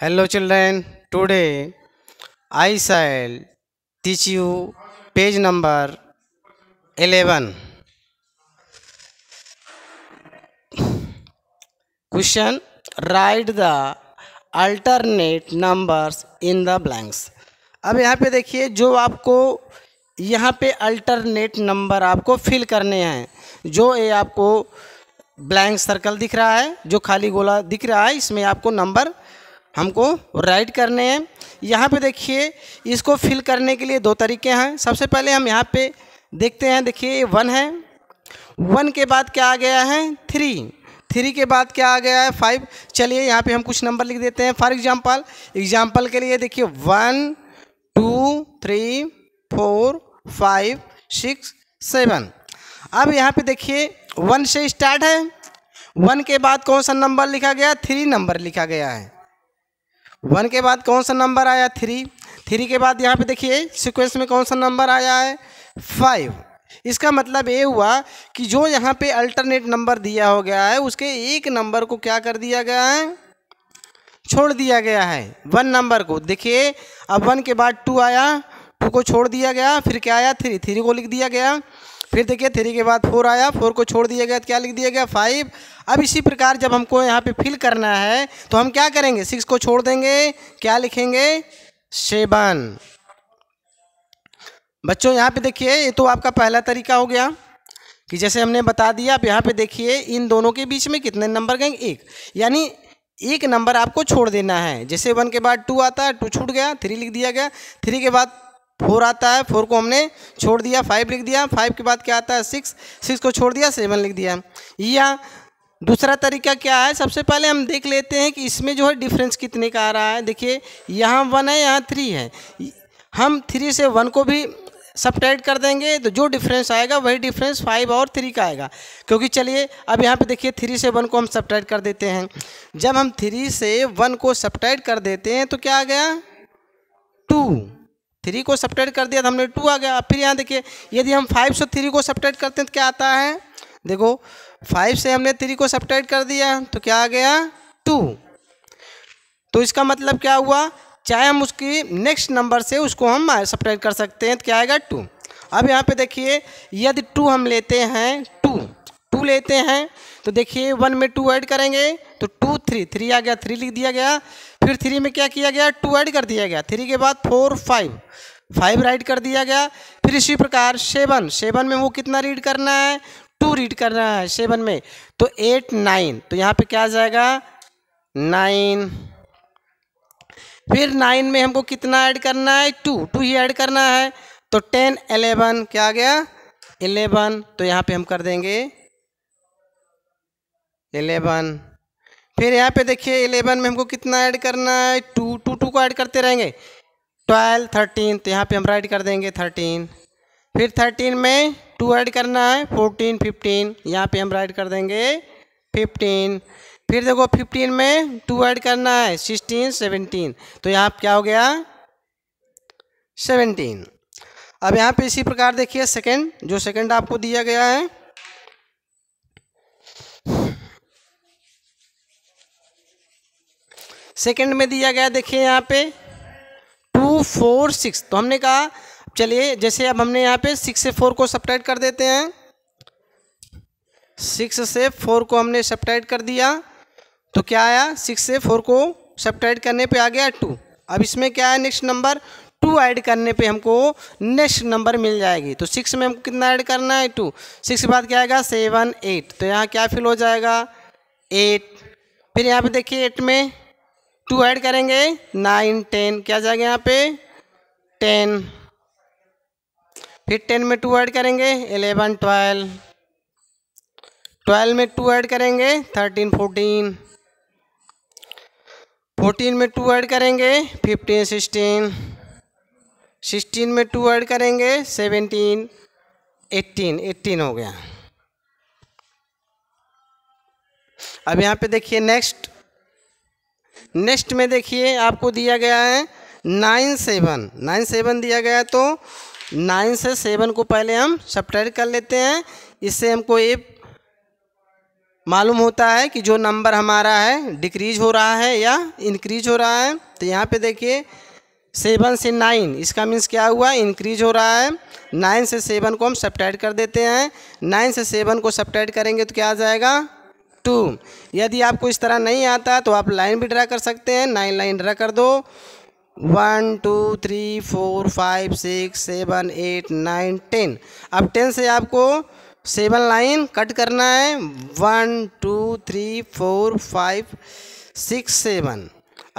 Hello children, today I shall teach you page number 11. Question, write the alternate numbers in the blanks. अब यहाँ पे देखिए जो आपको यहाँ पे अल्टरनेट नंबर आपको फिल करने हैं जो ये आपको ब्लैंक सर्कल दिख रहा है जो खाली गोला दिख रहा है इसमें आपको नंबर हमको राइट करने हैं यहाँ पे देखिए इसको फिल करने के लिए दो तरीके हैं सबसे पहले हम यहाँ पे देखते हैं देखिए वन है वन के बाद क्या आ गया है थ्री थ्री के बाद क्या आ गया है फाइव चलिए यहाँ पे हम कुछ नंबर लिख देते हैं फॉर एग्जांपल एग्जांपल के लिए देखिए one two three four five six seven अब यहाँ पे देखिए वन से स्टार्ट है वन के बाद कौन सा नंबर लिखा गया थ्री नंबर लिखा गया है वन के बाद कौन सा नंबर आया थ्री थ्री के बाद यहाँ पे देखिए सीक्वेंस में कौन सा नंबर आया है फाइव इसका मतलब ये हुआ कि जो यहाँ पे अल्टरनेट नंबर दिया हो गया है उसके एक नंबर को क्या कर दिया गया है छोड़ दिया गया है वन नंबर को देखिए अब वन के बाद टू आया टू को छोड़ दिया गया फिर क्या आया थ्री थ्री को लिख दिया गया फिर देखिए थ्री के बाद फोर आया फोर को छोड़ दिया गया तो क्या लिख दिया गया फाइव अब इसी प्रकार जब हमको यहाँ पे फिल करना है तो हम क्या करेंगे सिक्स को छोड़ देंगे क्या लिखेंगे सेवन बच्चों यहाँ पे देखिए ये तो आपका पहला तरीका हो गया कि जैसे हमने बता दिया आप यहाँ पे देखिए इन दोनों के बीच में कितने नंबर गए एक यानी एक नंबर आपको छोड़ देना है जैसे वन के बाद टू आता है टू छूट गया थ्री लिख दिया गया थ्री के बाद फोर आता है फोर को हमने छोड़ दिया फाइव लिख दिया फाइव के बाद क्या आता है सिक्स सिक्स को छोड़ दिया सेवन लिख दिया या दूसरा तरीका क्या है सबसे पहले हम देख लेते हैं कि इसमें जो है डिफरेंस कितने का आ रहा है देखिए यहाँ वन है यहाँ थ्री है हम थ्री से वन को भी सब्ट्रैक्ट कर देंगे तो जो डिफरेंस आएगा वही डिफरेंस फाइव और थ्री का आएगा क्योंकि चलिए अब यहाँ पे देखिए थ्री से वन को हम सब्ट्रैक्ट कर देते हैं जब हम थ्री से वन को सब्ट्रैक्ट कर देते हैं तो क्या आ गया टू थ्री को सपरेट कर दिया तो हमने टू आ गया अब फिर यहाँ देखिए यदि हम फाइव से थ्री को सपरेट करते हैं तो क्या आता है देखो फाइव से हमने थ्री को सपरेट कर दिया तो क्या आ गया टू तो इसका मतलब क्या हुआ चाहे हम उसकी नेक्स्ट नंबर से उसको हम सपरेट कर सकते हैं तो क्या आएगा टू अब यहाँ पे देखिए यदि टू हम लेते हैं टू टू लेते हैं तो देखिए वन में टू ऐड करेंगे तो टू थ्री थ्री आ गया थ्री लिख दिया गया फिर थ्री में क्या किया गया टू ऐड कर दिया गया थ्री के बाद फोर फाइव फाइव राइट कर दिया गया फिर इसी प्रकार सेवन सेवन में वो कितना रीड करना है टू रीड करना है सेवन में तो एट नाइन तो यहाँ पे क्या आ जाएगा नाइन फिर नाइन में हमको कितना ऐड करना है टू टू ही ऐड करना है तो टेन एलेवन क्या आ गया एलेवन तो यहाँ पे हम कर देंगे एलेवन फिर यहाँ पे देखिए इलेवन में हमको कितना ऐड करना है टू टू टू को ऐड करते रहेंगे ट्वेल्व थर्टीन तो यहाँ पे हम राइड कर देंगे थर्टीन फिर थर्टीन में टू ऐड करना है फोर्टीन फिफ्टीन यहाँ पे हम राइड कर देंगे फिफ्टीन फिर देखो फिफ्टीन में टू ऐड करना है सिक्सटीन सेवनटीन तो यहाँ क्या हो गया सेवनटीन अब यहाँ पे इसी प्रकार देखिए सेकंड जो सेकंड आपको दिया गया है सेकंड में दिया गया देखिए यहाँ पे टू फोर सिक्स तो हमने कहा चलिए जैसे अब हमने यहाँ पे सिक्स से फोर को सब्ट्रैक्ट कर देते हैं सिक्स से फोर को हमने सब्ट्रैक्ट कर दिया तो क्या आया सिक्स से फोर को सब्ट्रैक्ट करने पे आ गया टू अब इसमें क्या है नेक्स्ट नंबर टू ऐड करने पे हमको नेक्स्ट नंबर मिल जाएगी तो सिक्स में हमको कितना ऐड करना है टू सिक्स के बाद क्या आएगा सेवन एट तो यहाँ क्या फिल हो जाएगा एट फिर यहाँ पे देखिए एट में टू ऐड करेंगे नाइन टेन क्या जाएगा यहाँ पे टेन फिर टेन में टू ऐड करेंगे एलेवन ट्वेल्व ट्वेल्व में टू ऐड करेंगे थर्टीन फोर्टीन फोर्टीन में टू ऐड करेंगे फिफ्टीन सिक्सटीन सिक्सटीन में टू ऐड करेंगे सेवेंटीन एट्टीन एट्टीन हो गया अब यहाँ पे देखिए नेक्स्ट नेक्स्ट में देखिए आपको दिया गया है नाइन सेवन नाइन सेवन दिया गया तो नाइन से सेवन को पहले हम सब्ट्रैक्ट कर लेते हैं इससे हमको ये मालूम होता है कि जो नंबर हमारा है डिक्रीज हो रहा है या इंक्रीज हो रहा है तो यहाँ पे देखिए सेवन से नाइन इसका मीन्स क्या हुआ इंक्रीज हो रहा है नाइन से सेवन को हम सब्ट्रैक्ट कर देते हैं नाइन से सेवन को सब्ट्रैक्ट करेंगे तो क्या आ जाएगा टू यदि आपको इस तरह नहीं आता तो आप लाइन भी ड्रा कर सकते हैं नाइन लाइन ड्रा कर दो one two three four five six seven eight nine ten अब टेन से आपको सेवन लाइन कट करना है one two three four five six seven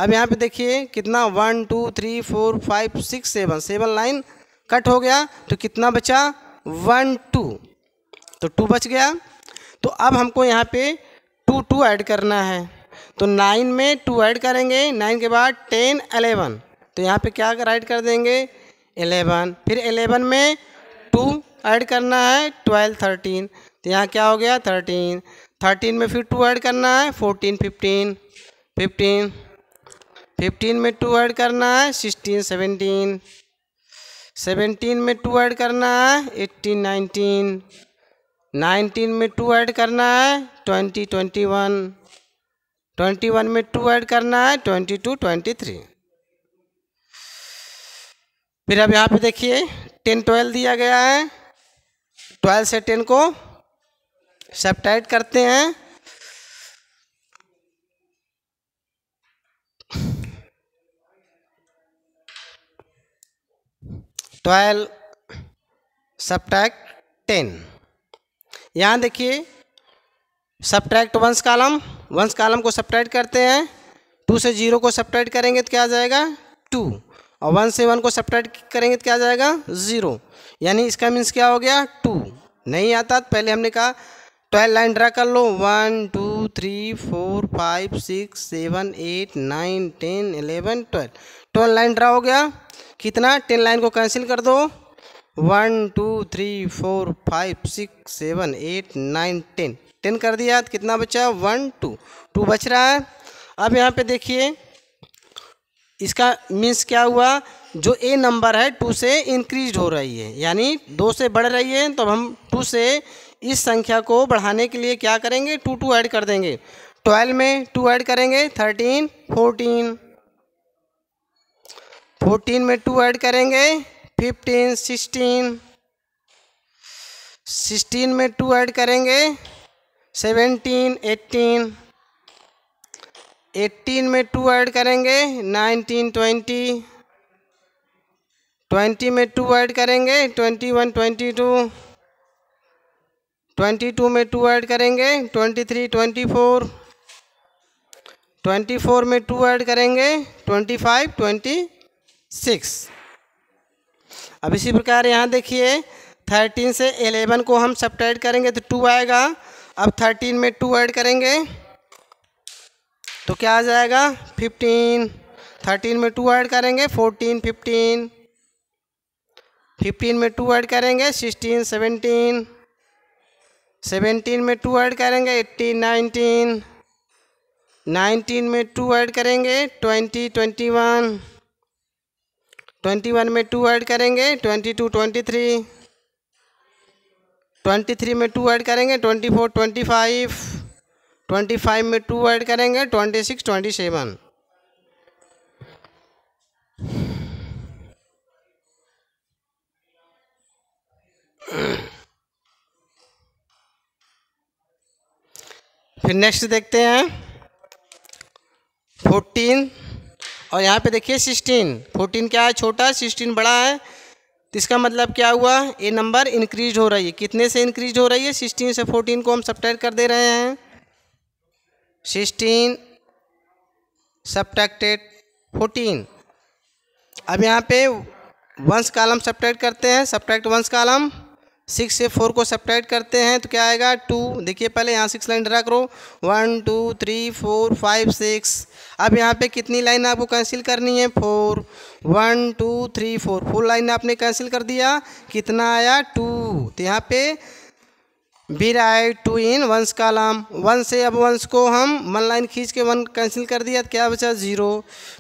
अब यहाँ पे देखिए कितना one two three four five six seven seven line cut हो गया तो कितना बचा वन टू तो टू बच गया तो अब हमको यहाँ पे टू टू ऐड करना है तो नाइन में टू ऐड करेंगे नाइन के बाद टेन अलेवन तो यहाँ पे क्या ऐड कर देंगे एलेवन फिर एलेवन में टू ऐड करना है ट्वेल्व थर्टीन तो यहाँ क्या हो गया थर्टीन थर्टीन में फिर टू ऐड करना है फोर्टीन फिफ्टीन फिफ्टीन फिफ्टीन में टू ऐड करना है सिक्सटीन सेवेंटीन सेवेंटीन में टू ऐड करना है एट्टीन नाइनटीन 19 में टू ऐड करना है twenty twenty one twenty one में टू ऐड करना है ट्वेंटी टू ट्वेंटी थ्री फिर अब यहाँ पे देखिए टेन ट्वेल्व दिया गया है ट्वेल्व से टेन को सब करते हैं ट्वेल्व सब टैक्ट टेन यहाँ देखिए subtract ones column ones column को सब्ट्रैक्ट करते हैं टू से जीरो को सब्ट्रैक्ट करेंगे तो क्या आ जाएगा टू और वन से वन को सब्ट्रैक्ट करेंगे तो क्या आ जाएगा ज़ीरो यानी इसका मीन्स क्या हो गया टू नहीं आता तो पहले हमने कहा ट्वेल्व लाइन ड्रा कर लो one two three four five six seven eight nine ten eleven twelve twelve line draw हो गया कितना टेन लाइन को कैंसिल कर दो one two three four five six seven eight nine ten ten कर दिया तो कितना बचा वन टू टू बच रहा है अब यहाँ पे देखिए इसका मीन्स क्या हुआ जो ए नंबर है टू से इंक्रीज हो रही है यानी दो से बढ़ रही है तो हम टू से इस संख्या को बढ़ाने के लिए क्या करेंगे टू टू ऐड कर देंगे ट्वेल्व में टू ऐड करेंगे थर्टीन फोर्टीन फोर्टीन में टू ऐड करेंगे फिफ्टीन सिक्सटीन सिक्सटीन में टू ऐड करेंगे सेवेंटीन एट्टीन एट्टीन में टू ऐड करेंगे नाइनटीन ट्वेंटी ट्वेंटी में टू ऐड करेंगे twenty one twenty two twenty two में टू ऐड करेंगे twenty three twenty four twenty four में टू ऐड करेंगे ट्वेंटी फाइव ट्वेंटी सिक्स अब इसी प्रकार यहाँ देखिए थर्टीन से एलेवन को हम सब करेंगे तो टू आएगा अब थर्टीन में टू ऐड करेंगे तो क्या आ जाएगा फिफ्टीन थर्टीन में टू ऐड करेंगे फोर्टीन फिफ्टीन फिफ्टीन में टू ऐड करेंगे सिक्सटीन सेवनटीन सेवेंटीन में टू ऐड करेंगे एट्टीन नाइनटीन नाइनटीन में टू ऐड करेंगे twenty twenty one twenty one में टू ऐड करेंगे twenty two twenty three twenty three में टू ऐड करेंगे twenty four twenty five twenty five में two add करेंगे ट्वेंटी सिक्स ट्वेंटी सेवन फिर next देखते हैं फोर्टीन और यहाँ पे देखिए सिक्सटीन फोर्टीन क्या है छोटा सिक्सटीन बड़ा है तो इसका मतलब क्या हुआ ये नंबर इंक्रीज हो रही है कितने से इंक्रीज हो रही है सिक्सटीन से फोर्टीन को हम सब्ट्रैक्ट कर दे रहे हैं सिक्सटीन सब्ट्रैक्टेड फोर्टीन अब यहाँ पे वंश कालम सब्ट्रैक्ट करते हैं सब्ट्रैक्ट वंश कॉलम सिक्स से फोर को सप्राइट करते हैं तो क्या आएगा टू देखिए पहले यहाँ सिक्स लाइन ड्रा करो one two three four five six अब यहाँ पे कितनी लाइन आपको कैंसिल करनी है four one two three four four line आपने कैंसिल कर दिया कितना आया टू तो यहाँ पे be write two in ones column one से अब वंस को हम वन लाइन खींच के वन कैंसिल कर दिया तो क्या बचा जीरो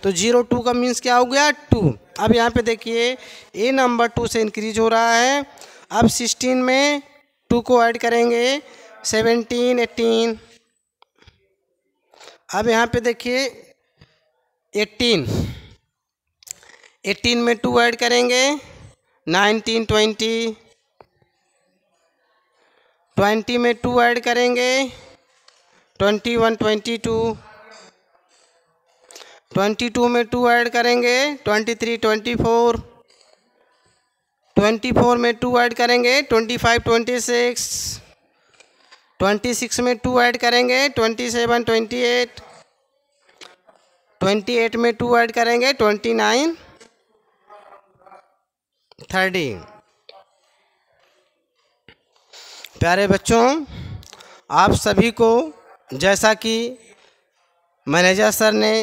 तो जीरो टू का मीन्स क्या हो गया टू अब यहाँ पे देखिए ए नंबर टू से इंक्रीज हो रहा है अब सिक्सटीन में टू को ऐड करेंगे सेवनटीन एटीन अब यहाँ पे देखिए एट्टीन एटीन में टू ऐड करेंगे नाइनटीन ट्वेंटी ट्वेंटी में टू ऐड करेंगे twenty one twenty two twenty two में टू ऐड करेंगे twenty three twenty four twenty four में टू ऐड करेंगे twenty five twenty six twenty six में two add करेंगे twenty seven twenty eight twenty eight में two add करेंगे twenty nine thirty प्यारे बच्चों आप सभी को जैसा कि मैनेजर सर ने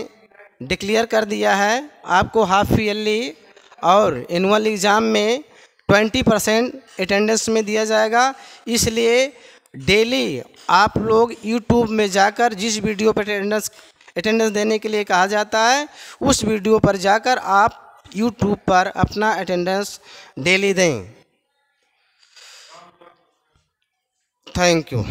डिक्लेयर कर दिया है आपको हाफ ईयरली और एनुअल एग्ज़ाम में ट्वेंटी परसेंट अटेंडेंस में दिया जाएगा इसलिए डेली आप लोग यूट्यूब में जाकर जिस वीडियो पर अटेंडेंस अटेंडेंस देने के लिए कहा जाता है उस वीडियो पर जाकर आप यूट्यूब पर अपना अटेंडेंस डेली दें थैंक यू